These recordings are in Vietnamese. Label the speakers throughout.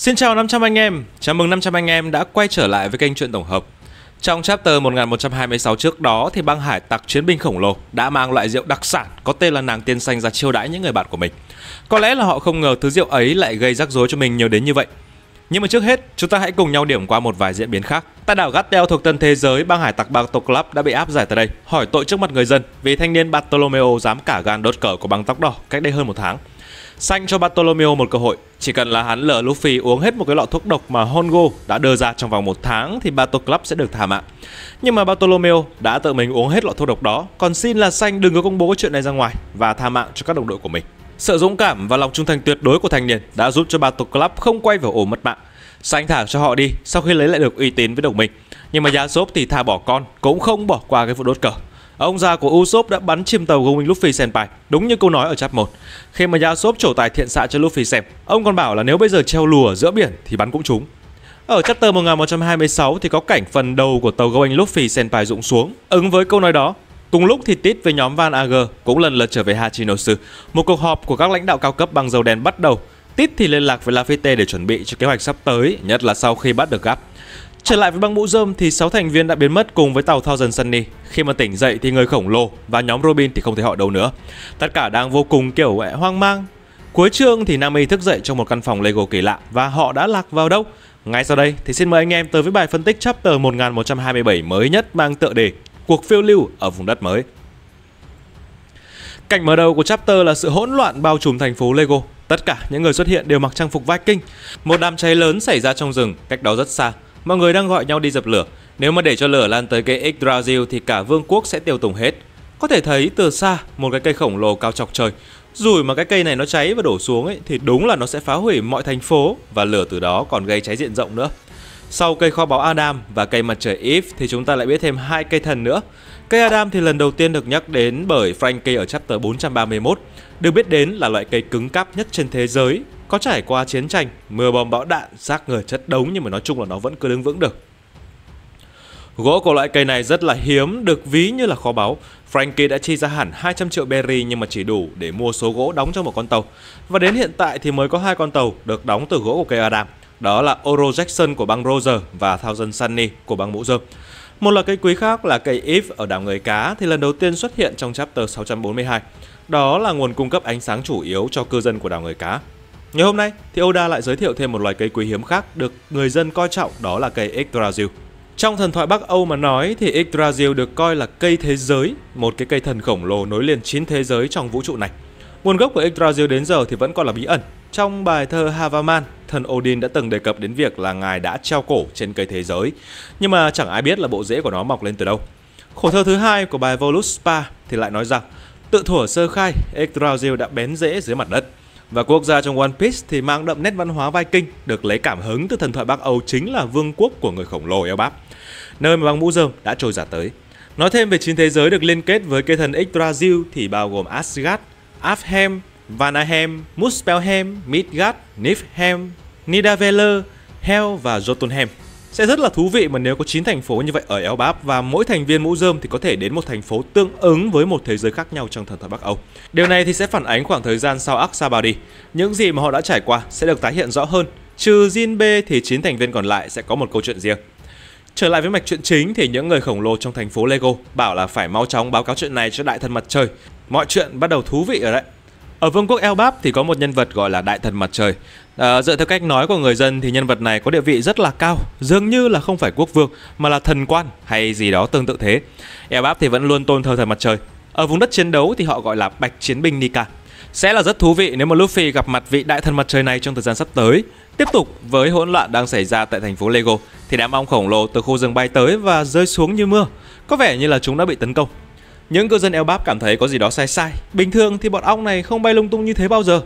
Speaker 1: Xin chào 500 anh em, chào mừng 500 anh em đã quay trở lại với kênh truyện tổng hợp. Trong chapter 1126 trước đó thì băng hải tặc chiến binh khổng lồ đã mang loại rượu đặc sản có tên là nàng tiên xanh ra chiêu đãi những người bạn của mình. Có lẽ là họ không ngờ thứ rượu ấy lại gây rắc rối cho mình nhiều đến như vậy. Nhưng mà trước hết, chúng ta hãy cùng nhau điểm qua một vài diễn biến khác. Tại đảo Gattel thuộc tân thế giới, băng hải tặc Bartok Club đã bị áp giải tới đây, hỏi tội trước mặt người dân vì thanh niên Bartolomeo dám cả gan đốt cờ của băng tóc đỏ cách đây hơn một tháng. Xanh cho Bartolomeo một cơ hội, chỉ cần là hắn lỡ Luffy uống hết một cái lọ thuốc độc mà Hongo đã đưa ra trong vòng một tháng thì Bato Club sẽ được thả mạng. Nhưng mà Bartolomeo đã tự mình uống hết lọ thuốc độc đó, còn xin là Xanh đừng có công bố cái chuyện này ra ngoài và tha mạng cho các đồng đội của mình. Sự dũng cảm và lòng trung thành tuyệt đối của thanh niên đã giúp cho Bato Club không quay vào ổ mất mạng. Xanh thả cho họ đi sau khi lấy lại được uy tín với đồng minh. Nhưng mà Yasop thì tha bỏ con, cũng không bỏ qua cái vụ đốt cờ. Ông già của Usopp đã bắn chìm tàu của mình Luffy Senpai, đúng như câu nói ở chap 1. Khi mà Yasop trổ tài thiện xạ cho Luffy xem, ông còn bảo là nếu bây giờ treo lùa giữa biển thì bắn cũng trúng. Ở chapter 1126 thì có cảnh phần đầu của tàu gấu anh Luffy Senpai rụng xuống. Ứng với câu nói đó, cùng lúc thì Tít với nhóm Van Ager cũng lần lượt trở về Hachinosu. Một cuộc họp của các lãnh đạo cao cấp bằng dầu đen bắt đầu. Tít thì liên lạc với Lafite để chuẩn bị cho kế hoạch sắp tới, nhất là sau khi bắt được Gap. Trở lại với băng mũ rơm thì 6 thành viên đã biến mất cùng với tàu Thousand Sunny. Khi mà tỉnh dậy thì người khổng lồ và nhóm Robin thì không thấy họ đâu nữa. Tất cả đang vô cùng kiểu hoang mang. Cuối chương thì Nami thức dậy trong một căn phòng Lego kỳ lạ và họ đã lạc vào đâu? Ngay sau đây thì xin mời anh em tới với bài phân tích chapter 1127 mới nhất mang tựa đề Cuộc phiêu lưu ở vùng đất mới. Cảnh mở đầu của chapter là sự hỗn loạn bao trùm thành phố Lego. Tất cả những người xuất hiện đều mặc trang phục Viking. Một đám cháy lớn xảy ra trong rừng cách đó rất xa. Mọi người đang gọi nhau đi dập lửa. Nếu mà để cho lửa lan tới cây Yggdrasil thì cả vương quốc sẽ tiêu tùng hết. Có thể thấy từ xa một cái cây khổng lồ cao chọc trời. Rủi mà cái cây này nó cháy và đổ xuống ấy, thì đúng là nó sẽ phá hủy mọi thành phố và lửa từ đó còn gây cháy diện rộng nữa. Sau cây kho báu Adam và cây mặt trời Eve thì chúng ta lại biết thêm hai cây thần nữa. Cây Adam thì lần đầu tiên được nhắc đến bởi Frankie ở chapter 431, được biết đến là loại cây cứng cáp nhất trên thế giới có trải qua chiến tranh, mưa bom bão đạn, xác người chất đống nhưng mà nói chung là nó vẫn cứ đứng vững được. Gỗ của loại cây này rất là hiếm, được ví như là kho báu. Frankie đã chi ra hẳn 200 triệu berry nhưng mà chỉ đủ để mua số gỗ đóng cho một con tàu. Và đến hiện tại thì mới có hai con tàu được đóng từ gỗ của cây Adam. Đó là Oro Jackson của bang Roger và Thousand Sunny của bang Mũ Dơ. Một loại cây quý khác là cây if ở đảo Người Cá thì lần đầu tiên xuất hiện trong chapter 642. Đó là nguồn cung cấp ánh sáng chủ yếu cho cư dân của đảo Người Cá. Ngày hôm nay thì Oda lại giới thiệu thêm một loài cây quý hiếm khác được người dân coi trọng đó là cây Yggdrasil. Trong thần thoại Bắc Âu mà nói thì Yggdrasil được coi là cây thế giới, một cái cây thần khổng lồ nối liền chín thế giới trong vũ trụ này. Nguồn gốc của Yggdrasil đến giờ thì vẫn còn là bí ẩn. Trong bài thơ Havaman, thần Odin đã từng đề cập đến việc là ngài đã treo cổ trên cây thế giới, nhưng mà chẳng ai biết là bộ rễ của nó mọc lên từ đâu. Khổ thơ thứ hai của bài Voluspa thì lại nói rằng, tự thuở sơ khai, Yggdrasil đã bén rễ dưới mặt đất. Và quốc gia trong One Piece thì mang đậm nét văn hóa Viking, được lấy cảm hứng từ thần thoại Bắc Âu chính là vương quốc của người khổng lồ Elbap, nơi mà băng mũ rơm đã trôi giả tới. Nói thêm về chín thế giới được liên kết với cây thần Yggdrasil thì bao gồm Asgard, Afhem, Vanahem, Muspelheim, Midgard, Niflheim, Nidavellir, Hel và Jotunheim. Sẽ rất là thú vị mà nếu có 9 thành phố như vậy ở Elbaf và mỗi thành viên mũ rơm thì có thể đến một thành phố tương ứng với một thế giới khác nhau trong thần thoại Bắc Âu. Điều này thì sẽ phản ánh khoảng thời gian sau Aksabari. Những gì mà họ đã trải qua sẽ được tái hiện rõ hơn. Trừ Jin B thì 9 thành viên còn lại sẽ có một câu chuyện riêng. Trở lại với mạch chuyện chính thì những người khổng lồ trong thành phố Lego bảo là phải mau chóng báo cáo chuyện này cho đại thần mặt trời. Mọi chuyện bắt đầu thú vị rồi đấy. Ở vương quốc Elbap thì có một nhân vật gọi là Đại thần Mặt Trời. À, dựa theo cách nói của người dân thì nhân vật này có địa vị rất là cao, dường như là không phải quốc vương mà là thần quan hay gì đó tương tự thế. Elbap thì vẫn luôn tôn thờ thần Mặt Trời. Ở vùng đất chiến đấu thì họ gọi là Bạch Chiến binh Nika. Sẽ là rất thú vị nếu mà Luffy gặp mặt vị đại thần mặt trời này trong thời gian sắp tới. Tiếp tục với hỗn loạn đang xảy ra tại thành phố Lego thì đám ong khổng lồ từ khu rừng bay tới và rơi xuống như mưa. Có vẻ như là chúng đã bị tấn công. Những cư dân Elbap cảm thấy có gì đó sai sai. Bình thường thì bọn ong này không bay lung tung như thế bao giờ.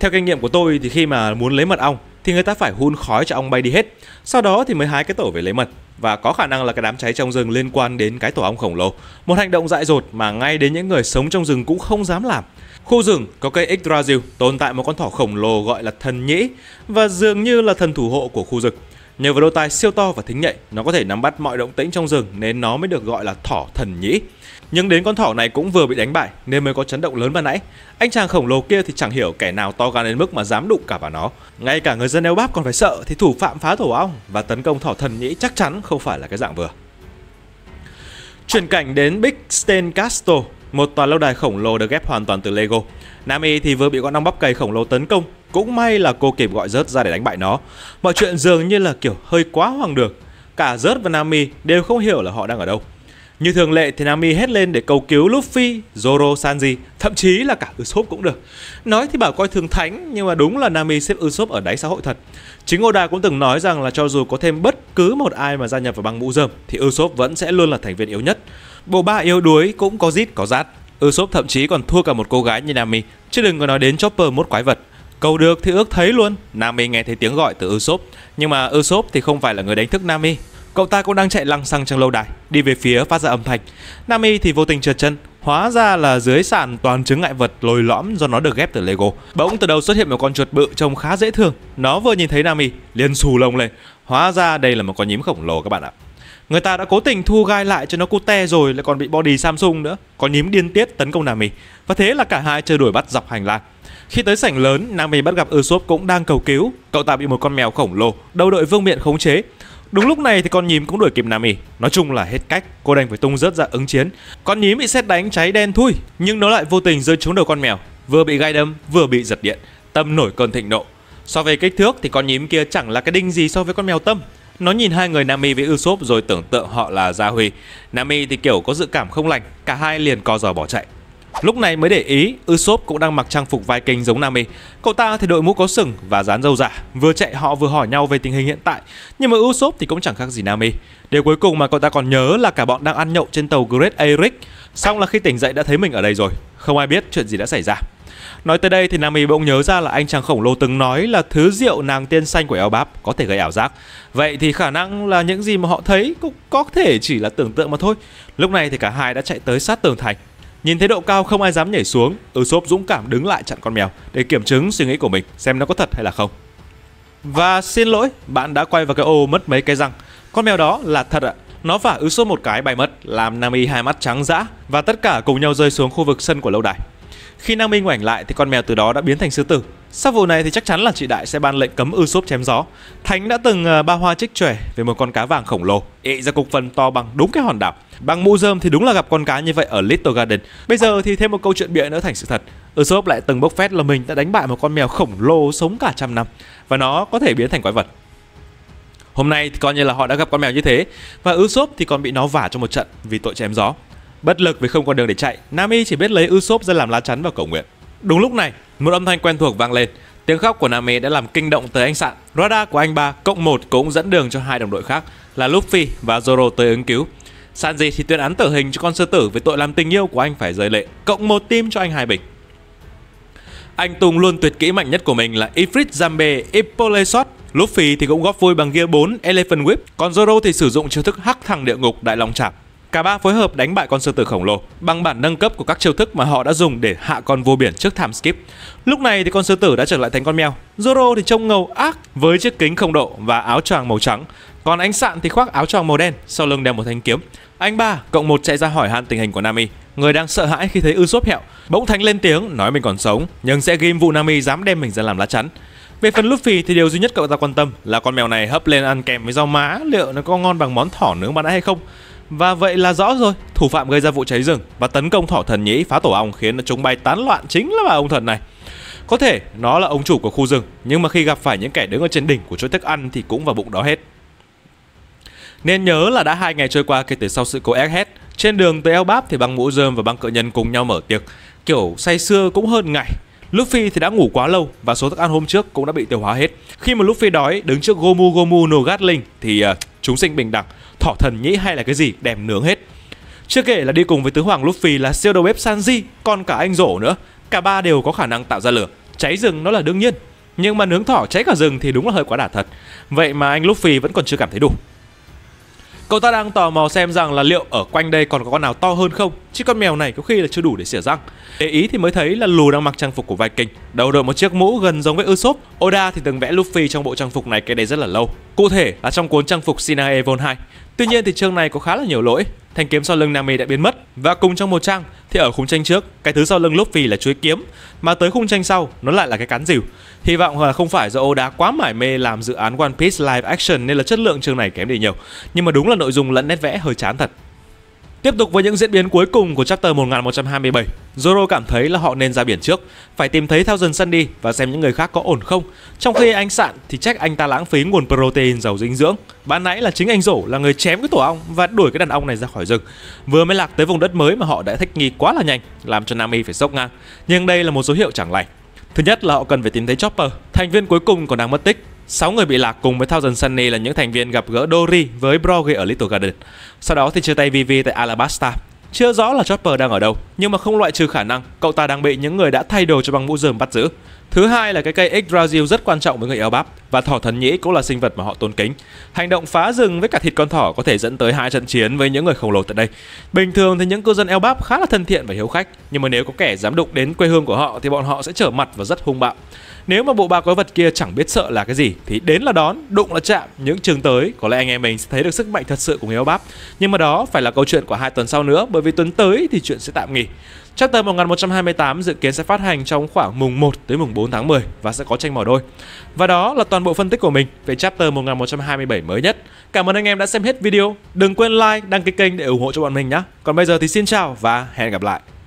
Speaker 1: Theo kinh nghiệm của tôi thì khi mà muốn lấy mật ong thì người ta phải hun khói cho ong bay đi hết, sau đó thì mới hái cái tổ về lấy mật và có khả năng là cái đám cháy trong rừng liên quan đến cái tổ ong khổng lồ. Một hành động dại dột mà ngay đến những người sống trong rừng cũng không dám làm. Khu rừng có cây Yggdrasil tồn tại một con thỏ khổng lồ gọi là thần nhĩ và dường như là thần thủ hộ của khu rừng. Nhờ vào đôi tai siêu to và thính nhạy, nó có thể nắm bắt mọi động tĩnh trong rừng nên nó mới được gọi là thỏ thần nhĩ. Nhưng đến con thỏ này cũng vừa bị đánh bại nên mới có chấn động lớn ban nãy. Anh chàng khổng lồ kia thì chẳng hiểu kẻ nào to gan đến mức mà dám đụng cả vào nó. Ngay cả người dân Eo bắp còn phải sợ thì thủ phạm phá thổ ong và tấn công thỏ thần nhĩ chắc chắn không phải là cái dạng vừa. Chuyển cảnh đến Big Stain Castle, một tòa lâu đài khổng lồ được ghép hoàn toàn từ Lego. Nam thì vừa bị con ong bắp cày khổng lồ tấn công, cũng may là cô kịp gọi rớt ra để đánh bại nó. Mọi chuyện dường như là kiểu hơi quá hoàng đường. Cả rớt và Nami đều không hiểu là họ đang ở đâu. Như thường lệ thì Nami hét lên để cầu cứu Luffy, Zoro, Sanji, thậm chí là cả Usopp cũng được. Nói thì bảo coi thường thánh nhưng mà đúng là Nami xếp Usopp ở đáy xã hội thật. Chính Oda cũng từng nói rằng là cho dù có thêm bất cứ một ai mà gia nhập vào băng mũ rơm thì Usopp vẫn sẽ luôn là thành viên yếu nhất. Bộ ba yếu đuối cũng có rít có rát. Usopp thậm chí còn thua cả một cô gái như Nami, chứ đừng có nói đến Chopper mốt quái vật. Cầu được thì ước thấy luôn, Nami nghe thấy tiếng gọi từ Usopp, nhưng mà Usopp thì không phải là người đánh thức Nami, Cậu ta cũng đang chạy lăng xăng trong lâu đài, đi về phía phát ra âm thanh. Nam Y thì vô tình trượt chân, hóa ra là dưới sàn toàn chứng ngại vật lồi lõm do nó được ghép từ Lego. Bỗng từ đầu xuất hiện một con chuột bự trông khá dễ thương. Nó vừa nhìn thấy Nam Y, liền xù lông lên. Hóa ra đây là một con nhím khổng lồ các bạn ạ. Người ta đã cố tình thu gai lại cho nó cute rồi lại còn bị body Samsung nữa. Con nhím điên tiết tấn công Nami. Và thế là cả hai chơi đuổi bắt dọc hành lang. Khi tới sảnh lớn, Nami bắt gặp Usopp cũng đang cầu cứu. Cậu ta bị một con mèo khổng lồ, đầu đội vương miện khống chế. Đúng lúc này thì con nhím cũng đuổi kịp Nam Y. Nói chung là hết cách, cô đành phải tung rớt ra ứng chiến. Con nhím bị xét đánh cháy đen thui, nhưng nó lại vô tình rơi trúng đầu con mèo, vừa bị gai đâm, vừa bị giật điện. Tâm nổi cơn thịnh nộ. So về kích thước thì con nhím kia chẳng là cái đinh gì so với con mèo Tâm. Nó nhìn hai người Nami với Usopp rồi tưởng tượng họ là Gia Huy. Nami thì kiểu có dự cảm không lành, cả hai liền co giò bỏ chạy. Lúc này mới để ý, Usopp cũng đang mặc trang phục vai kênh giống Nami. Cậu ta thì đội mũ có sừng và dán râu giả, dạ. vừa chạy họ vừa hỏi nhau về tình hình hiện tại. Nhưng mà Usopp thì cũng chẳng khác gì Nami. Điều cuối cùng mà cậu ta còn nhớ là cả bọn đang ăn nhậu trên tàu Great Eric. Xong là khi tỉnh dậy đã thấy mình ở đây rồi, không ai biết chuyện gì đã xảy ra. Nói tới đây thì Nami bỗng nhớ ra là anh chàng khổng lồ từng nói là thứ rượu nàng tiên xanh của Báp có thể gây ảo giác. Vậy thì khả năng là những gì mà họ thấy cũng có thể chỉ là tưởng tượng mà thôi. Lúc này thì cả hai đã chạy tới sát tường thành Nhìn thấy độ cao không ai dám nhảy xuống, ứ sốp dũng cảm đứng lại chặn con mèo để kiểm chứng suy nghĩ của mình xem nó có thật hay là không. Và xin lỗi, bạn đã quay vào cái ô mất mấy cái răng. Con mèo đó là thật ạ. Nó vả ứ sốp một cái bay mất, làm Nami hai mắt trắng dã và tất cả cùng nhau rơi xuống khu vực sân của lâu đài. Khi Năng Minh ngoảnh lại thì con mèo từ đó đã biến thành sư tử. Sau vụ này thì chắc chắn là chị Đại sẽ ban lệnh cấm ư xốp chém gió. Thánh đã từng ờ, ba hoa trích trẻ về một con cá vàng khổng lồ, ị ra cục phần to bằng đúng cái hòn đảo. Bằng mũ dơm thì đúng là gặp con cá như vậy ở Little Garden. Bây giờ thì thêm một câu chuyện bịa nữa thành sự thật. Usopp lại từng bốc phét là mình đã đánh bại một con mèo khổng lồ sống cả trăm năm và nó có thể biến thành quái vật. Hôm nay thì coi như là họ đã gặp con mèo như thế và Usopp thì còn bị nó vả trong một trận vì tội chém gió. Bất lực vì không còn đường để chạy, Nam Y chỉ biết lấy Usopp ra làm lá chắn và cầu nguyện. Đúng lúc này, một âm thanh quen thuộc vang lên. Tiếng khóc của Nam Y đã làm kinh động tới anh Sạn. Radar của anh ba cộng một cũng dẫn đường cho hai đồng đội khác là Luffy và Zoro tới ứng cứu. Sạn gì thì tuyên án tử hình cho con sư tử với tội làm tình yêu của anh phải rơi lệ, cộng một tim cho anh Hai Bình. Anh Tùng luôn tuyệt kỹ mạnh nhất của mình là Ifrit Zambe Ipole Luffy thì cũng góp vui bằng gear 4 Elephant Whip, còn Zoro thì sử dụng chiêu thức hắc thẳng địa ngục đại long chạp. Cả ba phối hợp đánh bại con sư tử khổng lồ bằng bản nâng cấp của các chiêu thức mà họ đã dùng để hạ con vô biển trước thảm skip. Lúc này thì con sư tử đã trở lại thành con mèo. Zoro thì trông ngầu ác với chiếc kính không độ và áo choàng màu trắng. Còn anh Sạn thì khoác áo choàng màu đen, sau lưng đeo một thanh kiếm. Anh ba cộng một chạy ra hỏi han tình hình của Nami. Người đang sợ hãi khi thấy ư Usopp hẹo, bỗng thánh lên tiếng nói mình còn sống, nhưng sẽ ghim vụ Nami dám đem mình ra làm lá chắn. Về phần Luffy thì điều duy nhất cậu ta quan tâm là con mèo này hấp lên ăn kèm với rau má liệu nó có ngon bằng món thỏ nướng bạn đã hay không. Và vậy là rõ rồi, thủ phạm gây ra vụ cháy rừng và tấn công thỏ thần nhĩ phá tổ ong khiến chúng bay tán loạn chính là bà ông thần này. Có thể nó là ông chủ của khu rừng, nhưng mà khi gặp phải những kẻ đứng ở trên đỉnh của chuỗi thức ăn thì cũng vào bụng đó hết. Nên nhớ là đã hai ngày trôi qua kể từ sau sự cố Egghead, trên đường tới Elbap thì băng mũ dơm và băng cự nhân cùng nhau mở tiệc, kiểu say xưa cũng hơn ngày. Luffy thì đã ngủ quá lâu và số thức ăn hôm trước cũng đã bị tiêu hóa hết. Khi mà Luffy đói đứng trước Gomu Gomu no Gatling thì uh, chúng sinh bình đẳng, thỏ thần nhĩ hay là cái gì đem nướng hết. Chưa kể là đi cùng với tứ hoàng Luffy là siêu đầu bếp Sanji, còn cả anh rổ nữa, cả ba đều có khả năng tạo ra lửa, cháy rừng nó là đương nhiên. Nhưng mà nướng thỏ cháy cả rừng thì đúng là hơi quá đả thật. Vậy mà anh Luffy vẫn còn chưa cảm thấy đủ. Cậu ta đang tò mò xem rằng là liệu ở quanh đây còn có con nào to hơn không Chứ con mèo này có khi là chưa đủ để xỉa răng Để ý thì mới thấy là Lù đang mặc trang phục của Viking Đầu đội một chiếc mũ gần giống với Usopp Oda thì từng vẽ Luffy trong bộ trang phục này cái đây rất là lâu Cụ thể là trong cuốn trang phục Sinae Vol 2 Tuy nhiên thì chương này có khá là nhiều lỗi. Thanh kiếm sau lưng Nami đã biến mất và cùng trong một trang thì ở khung tranh trước, cái thứ sau lưng Luffy là chuối kiếm, mà tới khung tranh sau nó lại là cái cán rìu. Hy vọng là không phải do Oda quá mải mê làm dự án One Piece live action nên là chất lượng chương này kém đi nhiều. Nhưng mà đúng là nội dung lẫn nét vẽ hơi chán thật. Tiếp tục với những diễn biến cuối cùng của chapter 1127, Zoro cảm thấy là họ nên ra biển trước, phải tìm thấy theo Thousand Sunny và xem những người khác có ổn không. Trong khi anh Sạn thì trách anh ta lãng phí nguồn protein giàu dinh dưỡng. Ban nãy là chính anh Rổ là người chém cái tổ ong và đuổi cái đàn ong này ra khỏi rừng. Vừa mới lạc tới vùng đất mới mà họ đã thích nghi quá là nhanh, làm cho Nami phải sốc ngang. Nhưng đây là một dấu hiệu chẳng lành. Thứ nhất là họ cần phải tìm thấy Chopper, thành viên cuối cùng còn đang mất tích 6 người bị lạc cùng với Thousand Sunny là những thành viên gặp gỡ Dory với Brogy ở Little Garden. Sau đó thì chia tay VV tại Alabasta. Chưa rõ là Chopper đang ở đâu, nhưng mà không loại trừ khả năng cậu ta đang bị những người đã thay đồ cho băng mũ dơm bắt giữ. Thứ hai là cái cây Yggdrasil rất quan trọng với người Elbap và thỏ thần nhĩ cũng là sinh vật mà họ tôn kính. Hành động phá rừng với cả thịt con thỏ có thể dẫn tới hai trận chiến với những người khổng lồ tại đây. Bình thường thì những cư dân Elbap khá là thân thiện và hiếu khách, nhưng mà nếu có kẻ dám đụng đến quê hương của họ thì bọn họ sẽ trở mặt và rất hung bạo. Nếu mà bộ ba quái vật kia chẳng biết sợ là cái gì thì đến là đón, đụng là chạm, những trường tới có lẽ anh em mình sẽ thấy được sức mạnh thật sự của người bắp. Nhưng mà đó phải là câu chuyện của hai tuần sau nữa bởi vì tuần tới thì chuyện sẽ tạm nghỉ. Chapter 1128 dự kiến sẽ phát hành trong khoảng mùng 1 tới mùng 4 tháng 10 và sẽ có tranh mỏ đôi. Và đó là toàn bộ phân tích của mình về chapter 1127 mới nhất. Cảm ơn anh em đã xem hết video. Đừng quên like, đăng ký kênh để ủng hộ cho bọn mình nhé. Còn bây giờ thì xin chào và hẹn gặp lại.